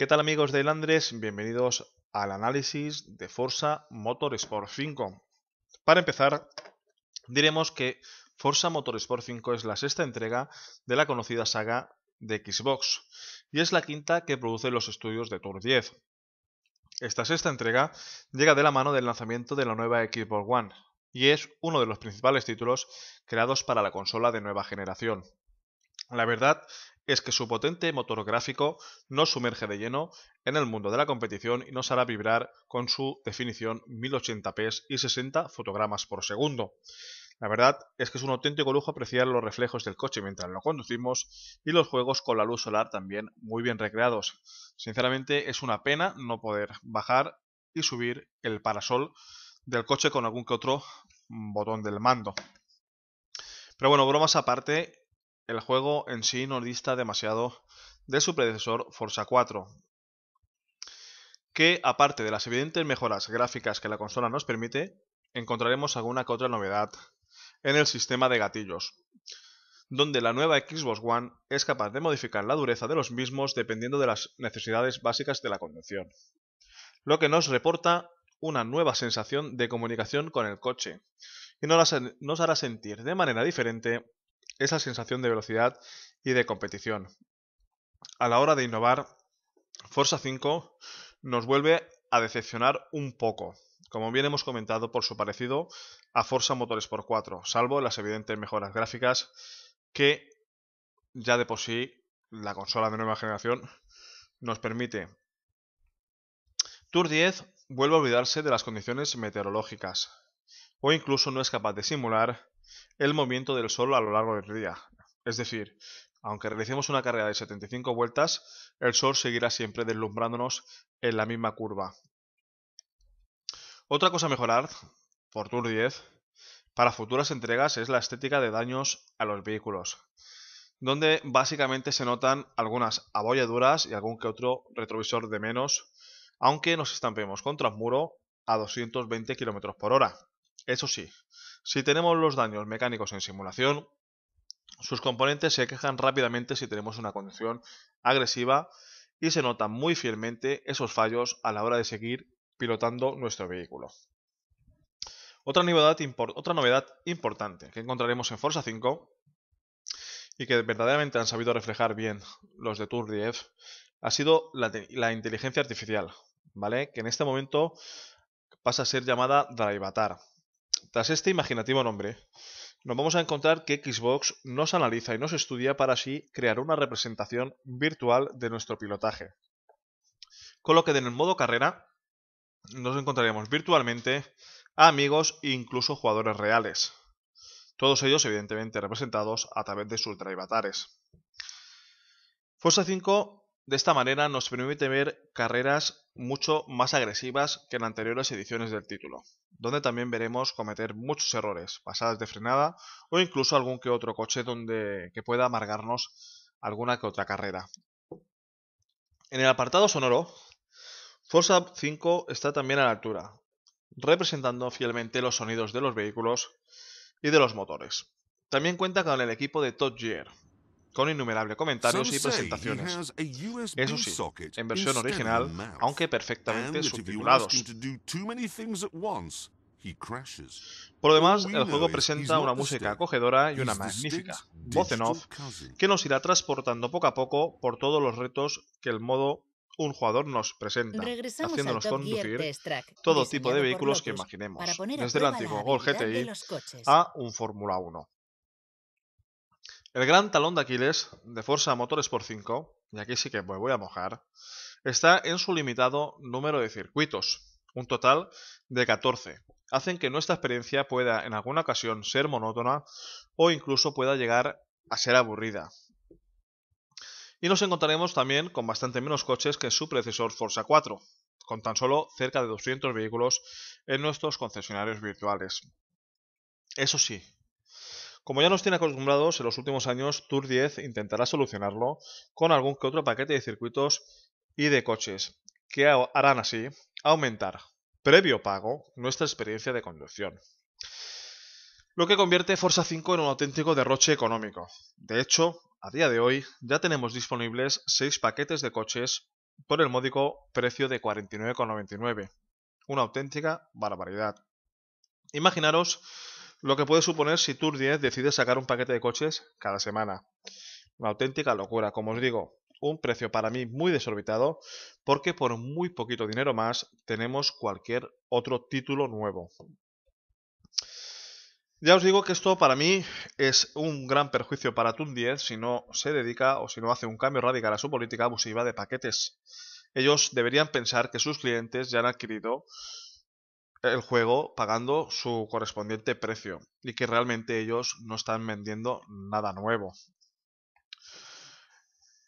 ¿Qué tal amigos de Landres? Bienvenidos al análisis de Forza Motorsport 5. Para empezar, diremos que Forza Motorsport 5 es la sexta entrega de la conocida saga de Xbox y es la quinta que produce los estudios de Tour 10. Esta sexta entrega llega de la mano del lanzamiento de la nueva Xbox One y es uno de los principales títulos creados para la consola de nueva generación. La verdad es que su potente motor gráfico nos sumerge de lleno en el mundo de la competición y nos hará vibrar con su definición 1080p y 60 fotogramas por segundo. La verdad es que es un auténtico lujo apreciar los reflejos del coche mientras lo conducimos y los juegos con la luz solar también muy bien recreados. Sinceramente es una pena no poder bajar y subir el parasol del coche con algún que otro botón del mando. Pero bueno, bromas aparte, el juego en sí no dista demasiado de su predecesor Forza 4, que aparte de las evidentes mejoras gráficas que la consola nos permite, encontraremos alguna que otra novedad en el sistema de gatillos, donde la nueva Xbox One es capaz de modificar la dureza de los mismos dependiendo de las necesidades básicas de la conducción, lo que nos reporta una nueva sensación de comunicación con el coche, y nos hará sentir de manera diferente esa sensación de velocidad y de competición. A la hora de innovar, Forza 5 nos vuelve a decepcionar un poco, como bien hemos comentado por su parecido a Forza Motorsport 4, salvo las evidentes mejoras gráficas que ya de por sí la consola de nueva generación nos permite. Tour 10 vuelve a olvidarse de las condiciones meteorológicas, o incluso no es capaz de simular el movimiento del Sol a lo largo del día. Es decir, aunque realicemos una carrera de 75 vueltas, el Sol seguirá siempre deslumbrándonos en la misma curva. Otra cosa a mejorar, por Tour 10, para futuras entregas es la estética de daños a los vehículos, donde básicamente se notan algunas abolladuras y algún que otro retrovisor de menos, aunque nos estampemos contra un muro a 220 km por hora. Eso sí, si tenemos los daños mecánicos en simulación, sus componentes se quejan rápidamente si tenemos una condición agresiva y se notan muy fielmente esos fallos a la hora de seguir pilotando nuestro vehículo. Otra novedad, importante que encontraremos en Forza 5 y que verdaderamente han sabido reflejar bien los de Tour ha sido la, inteligencia artificial, ¿vale? Que en este momento pasa a ser llamada Drivatar, tras este imaginativo nombre, nos vamos a encontrar que Xbox nos analiza y nos estudia para así crear una representación virtual de nuestro pilotaje. Con lo que en el modo carrera nos encontraríamos virtualmente a amigos e incluso jugadores reales. Todos ellos evidentemente representados a través de sus avatares. Forza 5 de esta manera nos permite ver carreras mucho más agresivas que en anteriores ediciones del título, donde también veremos cometer muchos errores, pasadas de frenada o incluso algún que otro coche donde que pueda amargarnos alguna que otra carrera. En el apartado sonoro, Forza 5 está también a la altura, representando fielmente los sonidos de los vehículos y de los motores. También cuenta con el equipo de Top Gear, con innumerables comentarios y presentaciones. Eso sí, en versión original, aunque perfectamente subtitulados. Por lo demás, el juego presenta una música acogedora y una magnífica voz en off que nos irá transportando poco a poco por todos los retos que el modo un jugador nos presenta, haciéndonos conducir todo tipo de vehículos que imaginemos, desde el antiguo Gol GTI a un Fórmula 1. El gran talón de Aquiles de Forza por 5, y aquí sí que me voy a mojar, está en su limitado número de circuitos, un total de 14. Hacen que nuestra experiencia pueda en alguna ocasión ser monótona o incluso pueda llegar a ser aburrida. Y nos encontraremos también con bastante menos coches que su predecesor Forza 4, con tan solo cerca de 200 vehículos en nuestros concesionarios virtuales. Eso sí, como ya nos tiene acostumbrados en los últimos años, Tour 10 intentará solucionarlo con algún que otro paquete de circuitos y de coches, que harán así aumentar, previo pago, nuestra experiencia de conducción. Lo que convierte Forza 5 en un auténtico derroche económico. De hecho, a día de hoy ya tenemos disponibles 6 paquetes de coches por el módico precio de 49,99. Una auténtica barbaridad. Imaginaros lo que puede suponer si Tour 10 decide sacar un paquete de coches cada semana. Una auténtica locura, como os digo, un precio para mí muy desorbitado porque por muy poquito dinero más tenemos cualquier otro título nuevo. Ya os digo que esto para mí es un gran perjuicio para Tour 10 si no se dedica o si no hace un cambio radical a su política abusiva de paquetes. Ellos deberían pensar que sus clientes ya han adquirido el juego pagando su correspondiente precio y que realmente ellos no están vendiendo nada nuevo.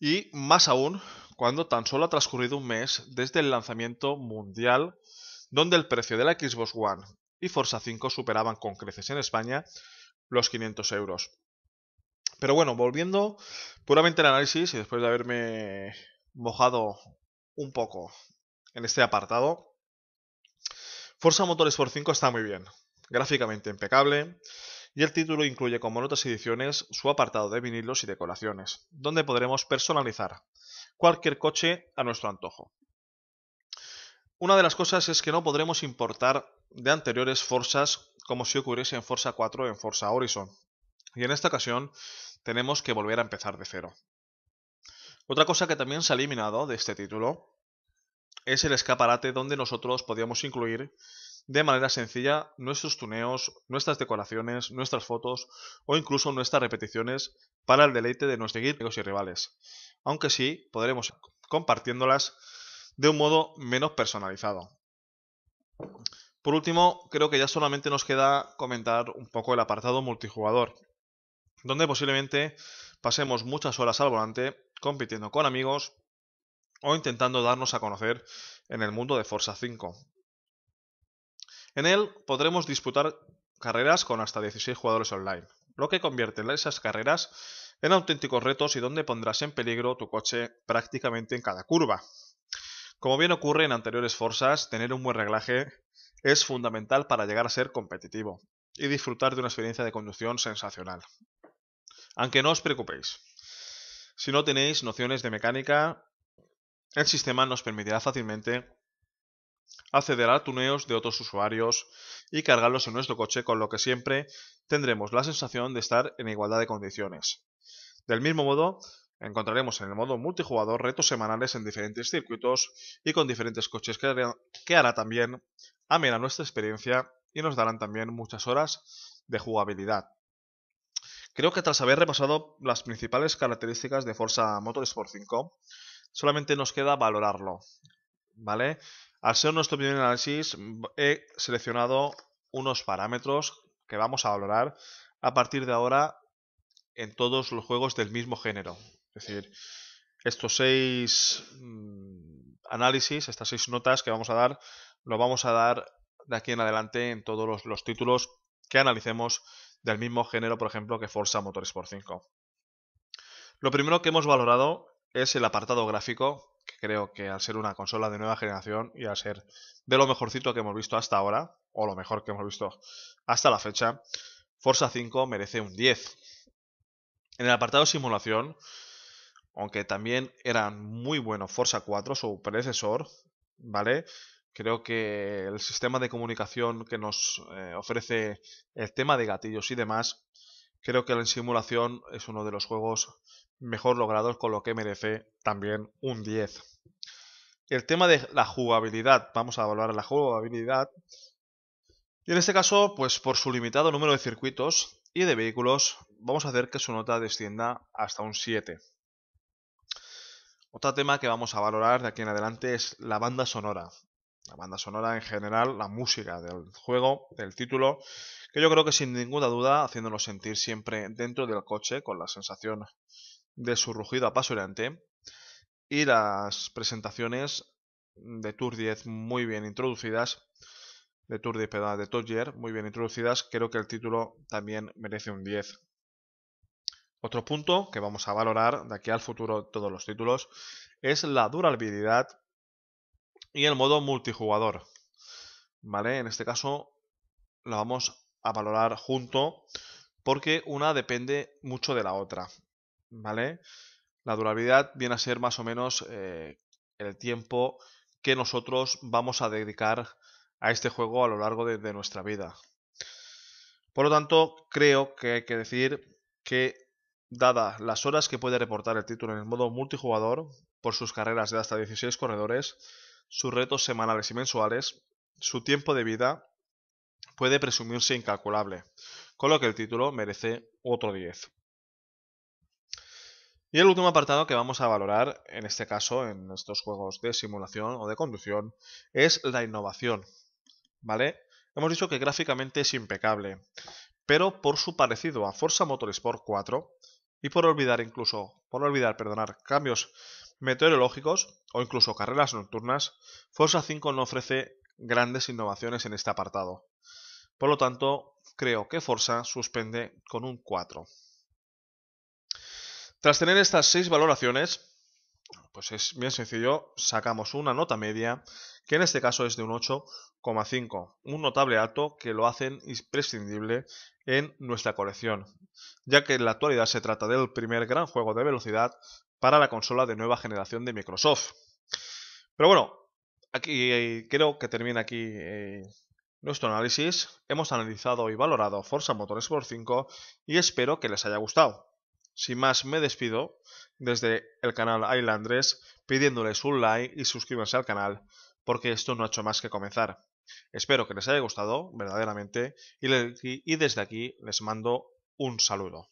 Y más aún cuando tan solo ha transcurrido un mes desde el lanzamiento mundial donde el precio de la Xbox One y Forza 5 superaban con creces en España los 500 euros. Pero bueno, volviendo puramente al análisis y después de haberme mojado un poco en este apartado, Forza Motorsport 5 está muy bien, gráficamente impecable, y el título incluye como en otras ediciones su apartado de vinilos y decoraciones, donde podremos personalizar cualquier coche a nuestro antojo. Una de las cosas es que no podremos importar de anteriores Forzas como si ocurriese en Forza 4 o en Forza Horizon, y en esta ocasión tenemos que volver a empezar de cero. Otra cosa que también se ha eliminado de este título es el escaparate donde nosotros podíamos incluir de manera sencilla nuestros tuneos, nuestras decoraciones, nuestras fotos o incluso nuestras repeticiones para el deleite de nuestros amigos y rivales, aunque sí podremos compartiéndolas de un modo menos personalizado. Por último, creo que ya solamente nos queda comentar un poco el apartado multijugador, donde posiblemente pasemos muchas horas al volante compitiendo con amigos o intentando darnos a conocer en el mundo de Forza 5. En él podremos disputar carreras con hasta 16 jugadores online, lo que convierte esas carreras en auténticos retos y donde pondrás en peligro tu coche prácticamente en cada curva. Como bien ocurre en anteriores Forzas, tener un buen reglaje es fundamental para llegar a ser competitivo y disfrutar de una experiencia de conducción sensacional. Aunque no os preocupéis, si no tenéis nociones de mecánica, el sistema nos permitirá fácilmente acceder a tuneos de otros usuarios y cargarlos en nuestro coche, con lo que siempre tendremos la sensación de estar en igualdad de condiciones. Del mismo modo, encontraremos en el modo multijugador retos semanales en diferentes circuitos y con diferentes coches que, hará, también amena nuestra experiencia y nos darán también muchas horas de jugabilidad. Creo que tras haber repasado las principales características de Forza Motorsport 5, solamente nos queda valorarlo. ¿Vale? Al ser nuestro primer análisis, mm, he seleccionado unos parámetros que vamos a valorar a partir de ahora en todos los juegos del mismo género. Es decir, estos seis mm, análisis, estas seis notas que vamos a dar, lo vamos a dar de aquí en adelante en todos los, los títulos que analicemos del mismo género, por ejemplo, que Forza Motorsport 5. Lo primero que hemos valorado es el apartado gráfico, que creo que al ser una consola de nueva generación y al ser de lo mejorcito que hemos visto hasta ahora, o lo mejor que hemos visto hasta la fecha, Forza 5 merece un 10. En el apartado simulación, aunque también eran muy buenos Forza 4, su predecesor, ¿vale? Creo que el sistema de comunicación que nos eh, ofrece el tema de gatillos y demás Creo que la simulación es uno de los juegos mejor logrados, con lo que merece también un 10. El tema de la jugabilidad, vamos a valorar la jugabilidad. Y en este caso, pues por su limitado número de circuitos y de vehículos, vamos a hacer que su nota descienda hasta un 7. Otro tema que vamos a valorar de aquí en adelante es la banda sonora la banda sonora en general, la música del juego, del título, que yo creo que sin ninguna duda, haciéndonos sentir siempre dentro del coche con la sensación de su rugido apasionante, y las presentaciones de Tour 10 muy bien introducidas, de Tour 10, perdón, de Toyer muy bien introducidas, creo que el título también merece un 10. Otro punto que vamos a valorar de aquí al futuro todos los títulos es la durabilidad y el modo multijugador. ¿Vale? En este caso lo vamos a valorar junto porque una depende mucho de la otra. ¿Vale? La durabilidad viene a ser más o menos eh, el tiempo que nosotros vamos a dedicar a este juego a lo largo de, nuestra vida. Por lo tanto, creo que hay que decir que dadas las horas que puede reportar el título en el modo multijugador, por sus carreras de hasta 16 corredores, sus retos semanales y mensuales, su tiempo de vida puede presumirse incalculable, con lo que el título merece otro 10. Y el último apartado que vamos a valorar, en este caso, en estos juegos de simulación o de conducción, es la innovación. ¿Vale? Hemos dicho que gráficamente es impecable, pero por su parecido a Forza Motorsport 4 y por olvidar incluso, por olvidar, perdonar, cambios meteorológicos o incluso carreras nocturnas, Forza 5 no ofrece grandes innovaciones en este apartado. Por lo tanto, creo que Forza suspende con un 4. Tras tener estas 6 valoraciones, pues es bien sencillo, sacamos una nota media, que en este caso es de un 8, un notable alto que lo hacen imprescindible en nuestra colección, ya que en la actualidad se trata del primer gran juego de velocidad para la consola de nueva generación de Microsoft. Pero bueno, aquí creo eh, que termina aquí eh, nuestro análisis. Hemos analizado y valorado Forza Motorsport 5 y espero que les haya gustado. Sin más, me despido desde el canal Islanders pidiéndoles un like y suscríbanse al canal porque esto no ha hecho más que comenzar. Espero que les haya gustado verdaderamente y, desde aquí les mando un saludo.